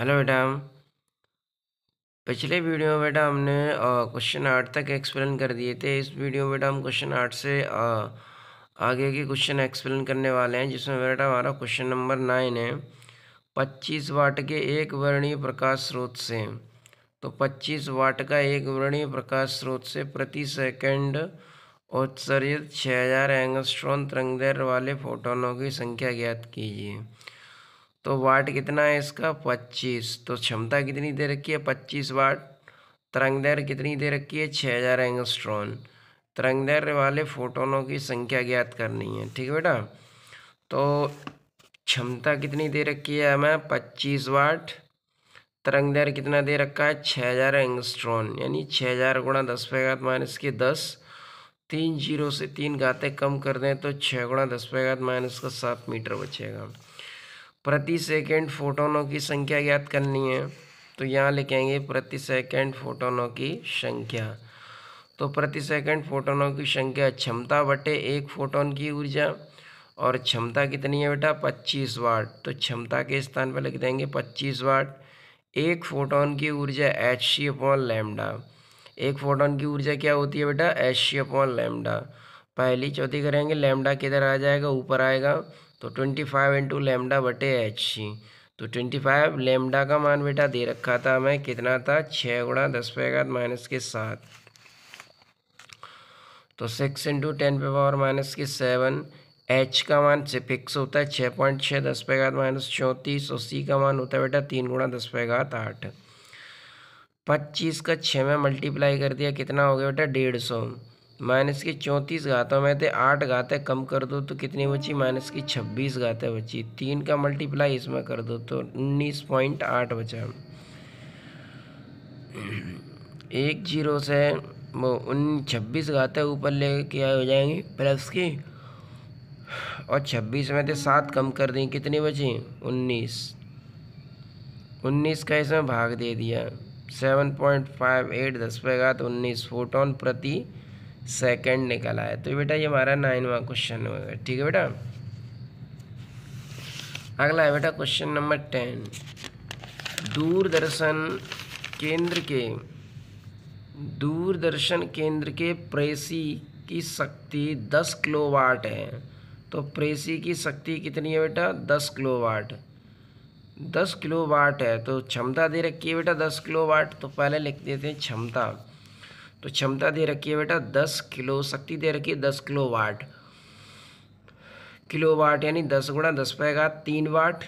hello madam पिछले video में बेटा हमने क्वेश्चन आठ तक एक्सप्लेन कर दिए थे इस वीडियो में बेटा हम क्वेश्चन आठ से आ, आगे के क्वेश्चन एक्सप्लेन करने वाले हैं जिसमें बेटा हमारा क्वेश्चन नंबर नाइन है पच्चीस वाट के एक वर्णीय प्रकाश स्रोत से तो पच्चीस वाट का एक वर्णीय प्रकाश स्रोत से प्रति सेकेंड उत्सर्जित हज़ार एंगस्ट्रॉन तरंगदैर्घ्य वाले फोटोनों की संख्या ज्ञात कीजिए तो वाट कितना है इसका पच्चीस तो क्षमता कितनी दे रखी है पच्चीस वाट तरंग दैर कितनी दे रखी है छः हज़ार एंगस्ट्रॉन तरंग वाले फोटोनों की संख्या ज्ञात करनी है ठीक है बेटा तो क्षमता कितनी दे रखी है हमें पच्चीस वाट तरंग दैर कितना दे रखा है छः हज़ार एंगस्ट्रॉन यानी छः हज़ार गुणा दस पे माइनस के दस तीन जीरो से तीन गाते कम कर दें तो छः गुणा दस पे माइनस का सात मीटर बचेगा प्रति सेकंड फोटोनों की संख्या ज्ञात करनी है तो यहाँ लिखेंगे प्रति सेकंड फोटोनों की संख्या तो प्रति सेकंड फोटोनों की संख्या क्षमता बटे एक फोटोन की ऊर्जा और क्षमता कितनी है बेटा पच्चीस वाट तो क्षमता के स्थान पर लिख देंगे पच्चीस वाट एक फोटोन की ऊर्जा एच सी अपॉन लैमडा एक फोटोन की ऊर्जा क्या होती है बेटा एच सी अपॉन लैमडा पहली चौथी करेंगे लैमडा किधर आ जाएगा ऊपर आएगा तो ट्वेंटी फाइव इंटू लेमडा बटे एच तो ट्वेंटी फाइव लेमडा का मान बेटा दे रखा था हमें कितना था छः गुणा दस पे घात माइनस के सात तो सिक्स इंटू टेन पे पावर माइनस के सेवन एच का मान से फिक्स होता है छः पॉइंट छः दस पे घात माइनस चौंतीस और सी का मान होता है बेटा तीन गुणा दस पे घात आठ पच्चीस का छः में मल्टीप्लाई कर दिया कितना हो गया बेटा डेढ़ सौ माइनस की चौंतीस घातों में थे आठ घातें कम कर दो तो कितनी बची माइनस की छब्बीस घातें बची तीन का मल्टीप्लाई इसमें कर दो तो उन्नीस पॉइंट आठ बचा एक जीरो से वो उन छब्बीस घातें ऊपर ले के हो जाएंगी प्लस की और छब्बीस में थे सात कम कर दी कितनी बची उन्नीस उन्नीस का इसमें भाग दे दिया सेवन पॉइंट फाइव एट दस पे घात तो उन्नीस फोटोन प्रति सेकंड निकल आया तो बेटा ये हमारा नाइनवा क्वेश्चन होगा ठीक है बेटा अगला है बेटा क्वेश्चन नंबर टेन दूरदर्शन केंद्र के दूरदर्शन केंद्र के प्रेसी की शक्ति दस किलो वाट है तो प्रेसी की शक्ति कितनी है बेटा दस किलो वाट दस किलो वाट है तो क्षमता दे रखी है बेटा दस किलो वाट तो पहले लिख देते हैं क्षमता तो क्षमता दे रखी है बेटा दस किलो शक्ति दे रखी है दस किलो वाट किलो वाट यानी दस गुणा दस पैगा तीन वाट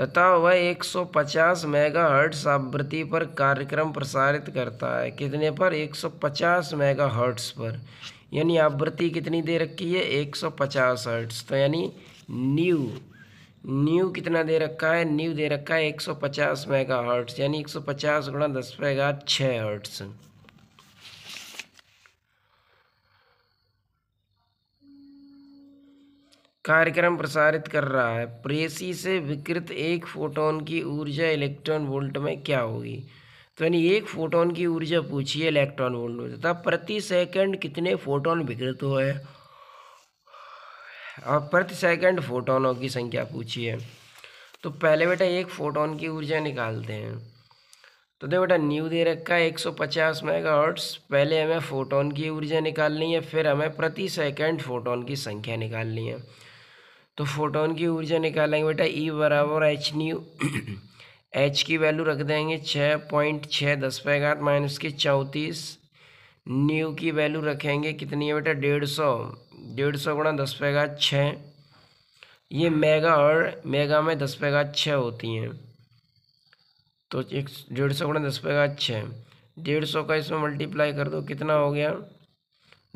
तथा वह 150 मेगाहर्ट्ज आवृत्ति पर कार्यक्रम प्रसारित करता है कितने पर 150 मेगाहर्ट्ज पर यानी आवृत्ति कितनी दे रखी है 150 हर्ट्ज तो यानी न्यू न्यू कितना दे रखा है न्यू दे रखा है 150 मेगा हर्ट्स यानी 150 सौ पचास गुणा दस मेगा छः हर्ट्स कार्यक्रम प्रसारित कर रहा है प्रेसी से विकृत एक फोटोन की ऊर्जा इलेक्ट्रॉन वोल्ट में क्या होगी तो यानी एक फोटोन की ऊर्जा पूछिए इलेक्ट्रॉन वोल्ट में तथा प्रति सेकंड कितने फोटोन विकृत हुए हैं अब प्रति सेकंड फोटोनों की संख्या पूछी है तो पहले बेटा एक फोटोन की ऊर्जा निकालते हैं तो देखो बेटा न्यू दे रखा है एक सौ पचास मेगाहर्ट्स पहले हमें फोटोन की ऊर्जा निकालनी है फिर हमें प्रति सेकंड फोटोन की संख्या निकालनी है तो फोटोन की ऊर्जा निकालेंगे बेटा ई e बराबर एच न्यू एच की वैल्यू रख देंगे छः पॉइंट छः दस पैगाट माइनस के चौंतीस न्यू की वैल्यू रखेंगे कितनी है बेटा डेढ़ सौ डेढ़ सौ गुणा दस पैगा छः ये मेगा और मेगा में दस पैगा छः होती हैं तो एक डेढ़ सौ गुणा दस पैगा छः डेढ़ सौ का इसमें मल्टीप्लाई कर दो कितना हो गया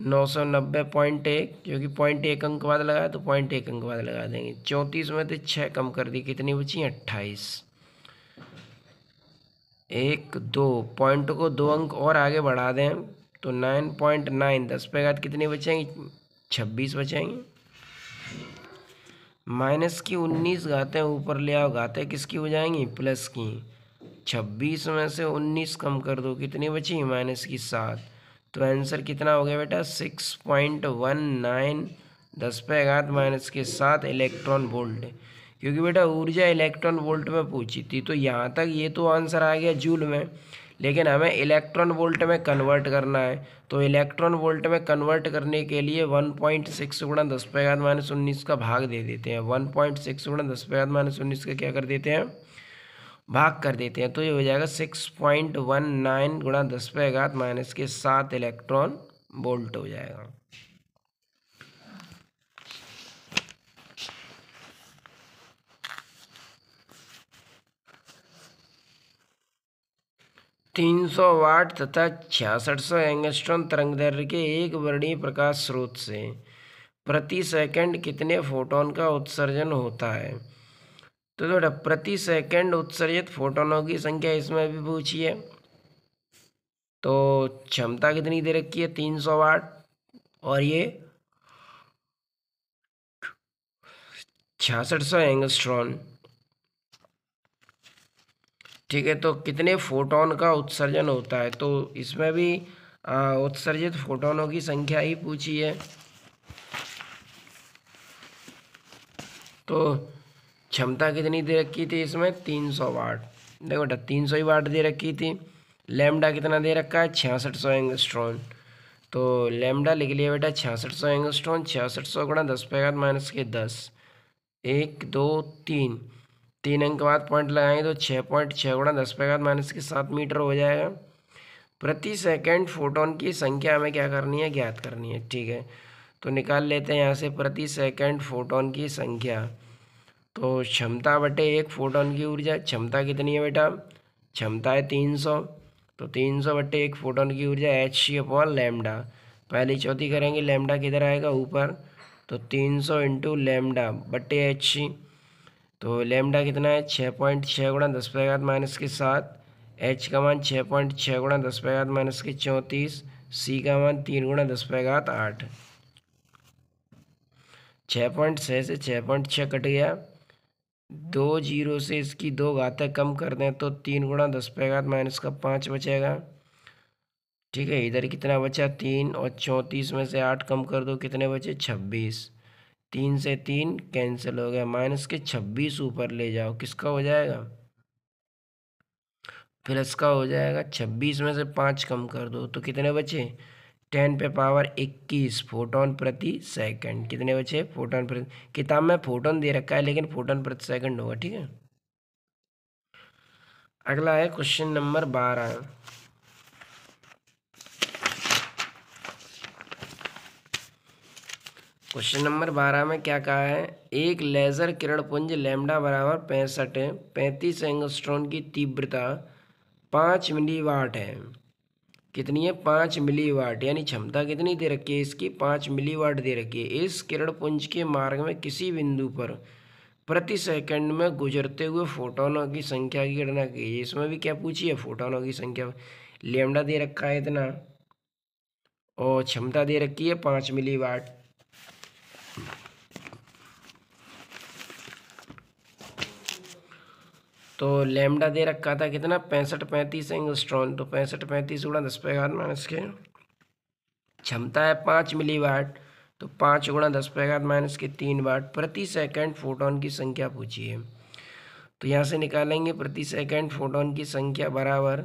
नौ सौ नब्बे पॉइंट एक क्योंकि पॉइंट एक अंक बाद लगाया तो पॉइंट एक अंक बाद लगा देंगे चौंतीस में तो छः कम कर दी कितनी बची अट्ठाईस एक दो पॉइंट को दो अंक और आगे बढ़ा दें तो नाइन पॉइंट नाइन दस पे घात कितने बचेंगे छब्बीस बचेंगे माइनस की उन्नीस घातें ऊपर ले आओ घातें किसकी हो जाएंगी प्लस की छब्बीस में से उन्नीस कम कर दो कितनी बची माइनस की सात तो आंसर कितना हो गया बेटा सिक्स पॉइंट वन नाइन दस पे घात माइनस के सात इलेक्ट्रॉन वोल्ट क्योंकि बेटा ऊर्जा इलेक्ट्रॉन वोल्ट में पूछी थी तो यहाँ तक ये तो आंसर आ गया जूल में लेकिन हमें इलेक्ट्रॉन वोल्ट में कन्वर्ट करना है तो इलेक्ट्रॉन वोल्ट में कन्वर्ट करने के लिए वन पॉइंट सिक्स गुणा दस पैगाद माइनस उन्नीस का भाग दे देते हैं वन पॉइंट सिक्स गुणा दस पैगाद माइनस उन्नीस का क्या कर देते हैं भाग कर देते हैं तो ये हो जाएगा सिक्स पॉइंट वन नाइन गुणा दस पे माइनस के सात इलेक्ट्रॉन वोल्ट हो जाएगा तीन सौ वाट तथा छियासठ सौ एंगस्ट्रॉन तरंगदैर्घ्य के एक वर्णीय प्रकाश स्रोत से प्रति सेकंड कितने फोटोन का उत्सर्जन होता है तो थोड़ा प्रति सेकंड उत्सर्जित फोटोनों की संख्या इसमें भी पूछी है तो क्षमता कितनी दे रखी है तीन सौ वाट और ये छियासठ सौ एंगस्ट्रॉन ठीक है तो कितने फोटोन का उत्सर्जन होता है तो इसमें भी उत्सर्जित फोटोनों की संख्या ही पूछी है तो क्षमता कितनी दे रखी थी इसमें तीन सौ वाट देखो बेटा तीन सौ ही वाट दे रखी थी लेमडा कितना दे रखा है छियासठ सौ एंगस्ट्रॉन तो लेमडा लिख लिया बेटा छियासठ सौ एंगस्ट्रॉन छियासठ सौ गुणा दस पैगा माइनस के दस एक दो तीन तीन अंक के बाद पॉइंट लगाएंगे तो छः पॉइंट छः गुणा दस पे बाद माइनस के सात मीटर हो जाएगा प्रति सेकंड फोटोन की संख्या हमें क्या करनी है ज्ञात करनी है ठीक है तो निकाल लेते हैं यहाँ से प्रति सेकंड फोटोन की संख्या तो क्षमता बटे एक फोटोन की ऊर्जा क्षमता कितनी है बेटा क्षमता है तीन सौ तो तीन सौ बटे एक फोटोन की ऊर्जा एच सी अपॉन लेमडा पहली चौथी करेंगे लेमडा किधर आएगा ऊपर तो तीन सौ इंटू लेमडा बटे एच सी तो लेमडा कितना है छः पॉइंट छः गुणा दस पैगात माइनस के सात एच का मान छः पॉइंट छः गुणा दस पैगात माइनस के चौंतीस सी का मान तीन गुणा दस पैगात आठ छः पॉइंट छः से छः पॉइंट छः कट गया दो जीरो से इसकी दो घातें कम कर दें तो तीन गुणा दस पैगात माइनस का पाँच बचेगा ठीक है इधर कितना बचा तीन और चौंतीस में से आठ कम कर दो कितने बचे छब्बीस तीन से तीन कैंसिल हो गया माइनस के छब्बीस ऊपर ले जाओ किसका हो जाएगा प्लस का हो जाएगा छब्बीस में से पाँच कम कर दो तो कितने बचे टेन पे पावर इक्कीस फोटोन प्रति सेकंड कितने बचे फोटोन प्रति किताब में फोटोन दे रखा है लेकिन फोटोन प्रति सेकंड होगा ठीक है अगला है क्वेश्चन नंबर बारह क्वेश्चन नंबर बारह में क्या कहा है एक लेज़र किरण पुंज लैम्डा बराबर पैंसठ पैंतीस एंगस्ट्रॉन की तीव्रता पाँच मिली वाट है कितनी है पाँच मिली वाट यानी क्षमता कितनी दे रखी है इसकी पाँच मिली वाट दे रखी है इस किरण पुंज के मार्ग में किसी बिंदु पर प्रति सेकंड में गुजरते हुए फोटोनों की संख्या की गणना की इसमें भी क्या पूछी है फोटोनों की संख्या लेमडा दे रखा है इतना और क्षमता दे रखी है पाँच मिली वाट तो लेमडा दे रखा था कितना पैंसठ पैंतीस एंगस्ट्रॉन तो पैंसठ पैंतीस गुणा दस पे घात माइनस के क्षमता है पाँच मिली वाट तो पाँच गुणा दस पे घात माइनस के तीन वाट प्रति सेकंड फोटोन की संख्या पूछी है तो यहाँ से निकालेंगे प्रति सेकंड फोटोन की संख्या बराबर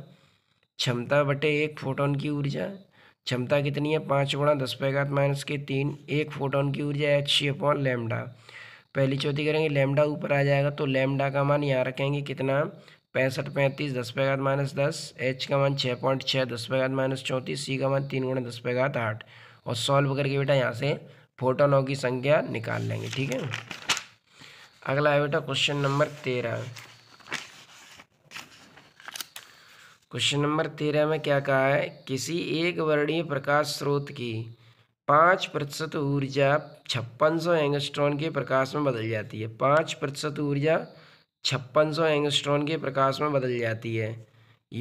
क्षमता बटे एक फोटोन की ऊर्जा क्षमता कितनी है पाँच गुणा दस पे घात माइनस के तीन एक फोटोन की ऊर्जा एच सी अपॉन लेमडा पहली चौथी करेंगे लेमडा ऊपर आ जाएगा तो लेमडा का मान यहाँ रखेंगे कितना पैंसठ पैंतीस दस पैगात माइनस दस एच का मान छः पॉइंट छः दस पैगात माइनस चौंतीस सी का मान तीन गुणा दस पैगात आठ और सॉल्व करके बेटा यहाँ से फोटोनों की संख्या निकाल लेंगे ठीक है अगला है बेटा क्वेश्चन नंबर तेरह क्वेश्चन नंबर तेरह में क्या कहा है किसी एक वर्णीय प्रकाश स्रोत की पाँच प्रतिशत ऊर्जा छप्पन सौ एंगस्ट्रॉन के प्रकाश में बदल जाती है पाँच प्रतिशत ऊर्जा छप्पन सौ एंगस्ट्रॉन के प्रकाश में बदल जाती है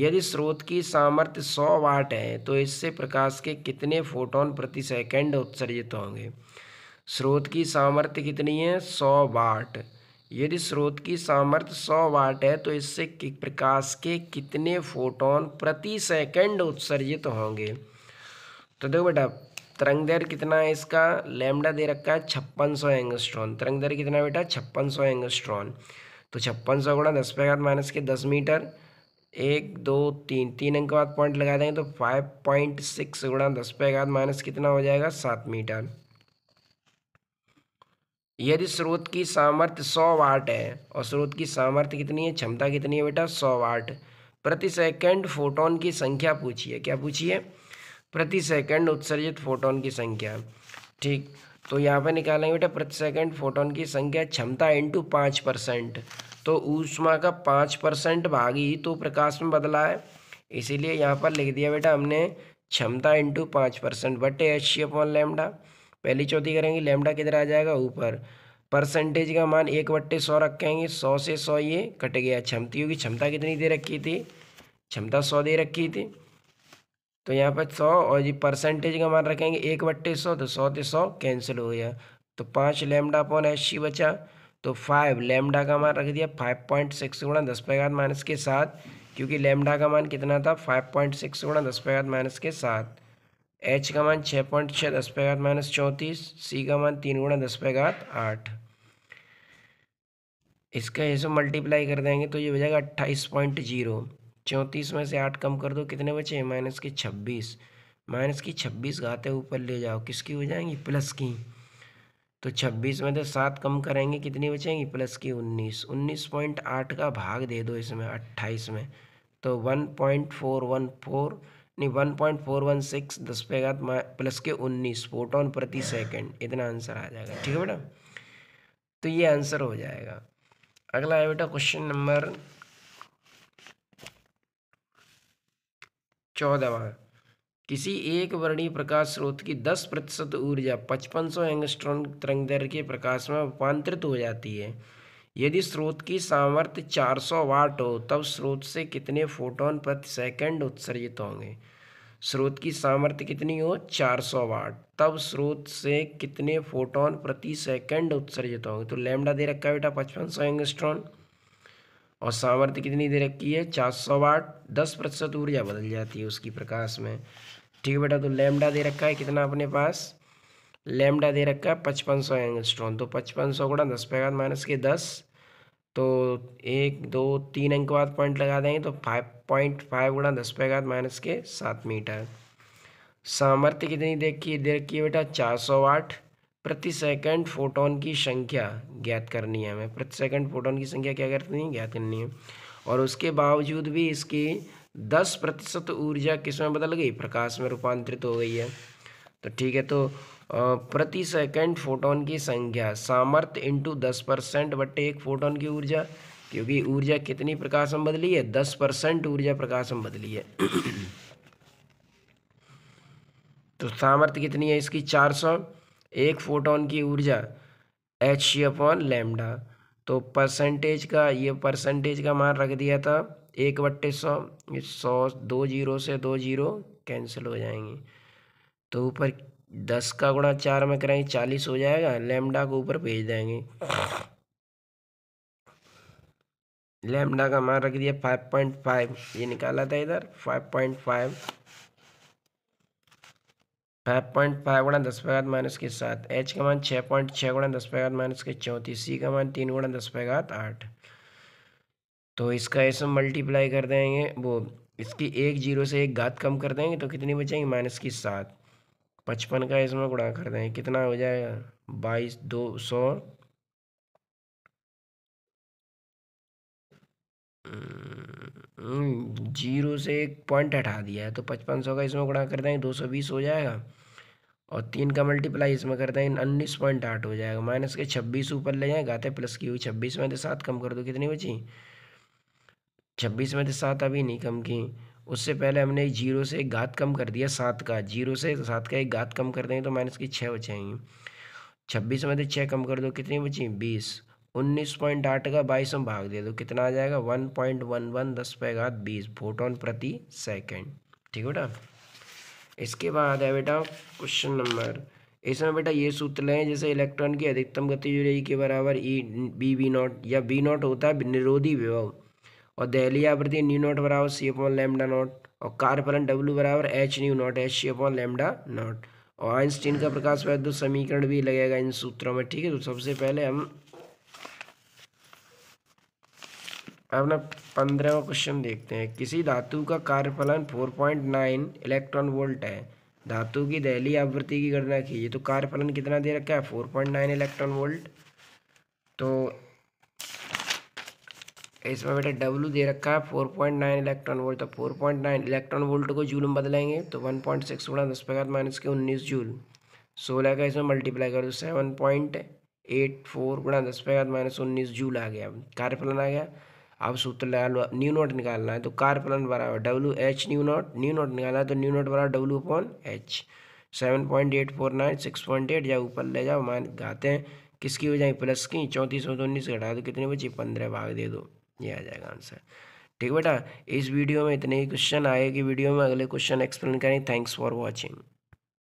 यदि स्रोत की सामर्थ्य सौ वाट है तो इससे प्रकाश के कितने फोटोन प्रति सेकंड उत्सर्जित होंगे स्रोत की सामर्थ्य कितनी है सौ वाट यदि स्रोत की सामर्थ्य सौ वाट है तो इससे प्रकाश के कितने फोटोन प्रति सेकंड उत्सर्जित होंगे तो देखो बेटा तरंग दैर कितना है इसका लेमडा दे रखा है छप्पन सौ एंगस्ट्रॉन तरंग दैर कितना बेटा छप्पन सौ एंगस्ट्रॉन तो छप्पन सौ गुणा दस पे माइनस के दस मीटर एक दो तीन तीन अंक बाद पॉइंट लगा देंगे तो फाइव पॉइंट सिक्स गुणा दस पे माइनस कितना हो जाएगा सात मीटर यदि स्रोत की सामर्थ्य सौ वाट है और स्रोत की सामर्थ्य कितनी है क्षमता कितनी है बेटा सौ वाट प्रति सेकेंड फोटोन की संख्या पूछिए क्या पूछिए प्रति सेकंड उत्सर्जित फोटोन की संख्या ठीक तो यहाँ पे निकालेंगे बेटा प्रति सेकंड फोटोन की संख्या क्षमता इंटू पाँच परसेंट तो ऊष्मा का पाँच परसेंट भाग ही तो प्रकाश में बदला है इसीलिए यहाँ पर लिख दिया बेटा हमने क्षमता इंटू पाँच परसेंट बटे एच अपॉन लेमडा पहली चौथी करेंगे लेमडा किधर आ जाएगा ऊपर परसेंटेज का मान एक बट्टे सौ रखेंगे सौ से सौ ये कट गया क्षमतियों की क्षमता कितनी दे रखी थी क्षमता सौ दे रखी थी तो यहाँ पर सौ और ये परसेंटेज का मान रखेंगे एक बट्टे सौ तो सौ से सौ कैंसिल हो गया तो पाँच लेमडा पौन एस बचा तो फाइव लेमडा का मान रख दिया फाइव पॉइंट सिक्स गुणा दस पैगात माइनस के साथ क्योंकि लेमडा का मान कितना था फाइव पॉइंट सिक्स गुणा दस पैगात माइनस के साथ एच का मान छः पॉइंट छः दस पैगात माइनस चौंतीस सी का मान तीन गुणा दस पैगात आठ इसका ये मल्टीप्लाई कर देंगे तो ये हो जाएगा अट्ठाईस पॉइंट जीरो चौंतीस में से आठ कम कर दो कितने बचे माइनस की छब्बीस माइनस की छब्बीस घाते ऊपर ले जाओ किसकी हो जाएंगी प्लस की तो छब्बीस में से सात कम करेंगे कितनी बचेंगी प्लस की उन्नीस उन्नीस पॉइंट आठ का भाग दे दो इसमें अट्ठाईस में तो one point four one four नहीं one point four one six दस पे घात प्लस के उन्नीस फोटोन प्रति सेकेंड इतना आंसर आ जाएगा ठीक है बेटा तो ये आंसर हो जाएगा अगला है बेटा क्वेश्चन नंबर चौदहवा किसी एक वर्णीय प्रकाश स्रोत की दस प्रतिशत ऊर्जा पचपन सौ एंगस्ट्रॉन तरंग दर के प्रकाश में रूपांतरित हो जाती है यदि स्रोत की सामर्थ्य 400 वाट हो तब स्रोत से कितने फोटोन प्रति सेकंड उत्सर्जित होंगे स्रोत की सामर्थ्य कितनी हो 400 वाट तब स्रोत से कितने फोटोन प्रति सेकंड उत्सर्जित होंगे तो लैम्डा दे रखा है बेटा पचपन सौ एंगस्ट्रॉन और सामर्थ्य कितनी दे रखी है चार सौ वाट दस प्रतिशत ऊर्जा बदल जाती है उसकी प्रकाश में ठीक है बेटा तो लेमडा दे रखा है कितना अपने पास लेमडा दे रखा है पचपन सौ एंगस्ट्रॉन तो पचपन सौ गुणा दस बाद माइनस के दस तो एक दो तीन अंक बाद पॉइंट लगा देंगे तो फाइव पॉइंट फाइव गुणा दस बाद माइनस के सात मीटर सामर्थ्य कितनी देखिए दे रखी है बेटा चार सौ आठ प्रति सेकंड फोटोन की संख्या ज्ञात करनी है हमें प्रति सेकंड फोटोन की संख्या क्या करनी है ज्ञात करनी है और उसके बावजूद भी इसकी दस प्रतिशत ऊर्जा किस में बदल गई प्रकाश में रूपांतरित हो गई है तो ठीक है तो प्रति सेकंड फोटोन की संख्या सामर्थ्य इंटू दस परसेंट बट्टे एक फोटोन की ऊर्जा क्योंकि ऊर्जा कितनी प्रकाश में बदली है दस परसेंट ऊर्जा प्रकाश में बदली है तो सामर्थ्य कितनी है इसकी चार सौ एक फोटोन की ऊर्जा एच सी अपॉन लेमडा तो परसेंटेज का ये परसेंटेज का मान रख दिया था एक बट्टे सौ सौ दो जीरो से दो जीरो कैंसिल हो जाएंगे तो ऊपर दस का गुणा चार में करेंगे चालीस हो जाएगा लेमडा को ऊपर भेज देंगे लेमडा का मान रख दिया फाइव पॉइंट फाइव ये निकाला था इधर five point five five point five गुणा दस पैगात माइनस के सात एच का मान छः पॉइंट छः गुणा दस पैगात माइनस के चौंतीस सी का मान तीन गुणा दस पैगात आठ तो इसका ऐसे मल्टीप्लाई कर देंगे वो इसकी एक जीरो से एक घात कम कर देंगे तो कितनी बचेंगी माइनस की सात पचपन का इसमें गुणा कर देंगे कितना हो जाएगा बाईस दो सौ हम्म, जीरो से एक पॉइंट हटा दिया है तो पचपन सौ का इसमें गुणा कर देंगे दो सौ बीस हो जाएगा और तीन का मल्टीप्लाई इसमें कर देंगे उन्नीस पॉइंट आठ हो जाएगा माइनस के छब्बीस ऊपर ले जाएँ गाते प्लस की हुई छब्बीस में तो सात कम कर दो कितनी बची छब्बीस में तो सात अभी नहीं कम की उससे पहले हमने जीरो से एक घात कम कर दिया सात का जीरो से सात का एक घात कम कर देंगे तो माइनस की छः बचेंगी छब्बीस में तो छः कम कर दो कितनी बची बीस उन्नीस पॉइंट आठ का बाईस में भाग दे दो तो कितना आ जाएगा वन पॉइंट वन वन दस पे घात बीस फोटोन प्रति सेकंड ठीक है बेटा इसके बाद है बेटा क्वेश्चन नंबर इसमें बेटा ये सूत्र लें जैसे इलेक्ट्रॉन की अधिकतम गति यूरेई के बराबर ई बी बी नॉट या बी नॉट होता है निरोधी विभव और दहली आवृत्ति न्यू नॉट बराबर सी अपॉन लेमडा नॉट और कार्पलन डब्ल्यू बराबर H nu naught H C upon lambda naught और आइंस्टीन का प्रकाश वैद्य समीकरण भी लगेगा इन सूत्रों में ठीक है तो सबसे पहले हम अब ना पंद्रहवा क्वेश्चन देखते हैं किसी धातु का कार्यफलन four point nine electron volt है धातु की दहली आवृत्ति की गणना कीजिए तो कार्यफलन कितना दे रखा है four point nine electron volt तो इसमें बेटा डब्लू दे रखा है four point nine electron volt तो four point nine electron volt को जूल में बदलेंगे तो वन पॉइंट सिक्स गुणा दस प्रकार माइनस के उन्नीस जूल सोलह का इसमें मल्टीप्लाई कर दो सेवन पॉइंट एट फोर गुणा दस प्रकार माइनस उन्नीस जूल आ गया कार्यफलन आ गया आप सूत्र लगा लो न्यू नोट निकालना है तो कार प्लन बराबर W H nu naught nu naught निकालना है तो न्यू नोट बराबर W upon H seven point eight four nine six point eight या ऊपर ले जाओ मान गाते हैं किसकी हो जाएगी प्लस की चौंतीस सौ उन्नीस घटा दो कितने बची पंद्रह भाग दे दो ये आ जाएगा आंसर ठीक बेटा इस वीडियो में इतने ही क्वेश्चन आए कि वीडियो में अगले क्वेश्चन एक्सप्लेन करें थैंक्स फॉर वॉचिंग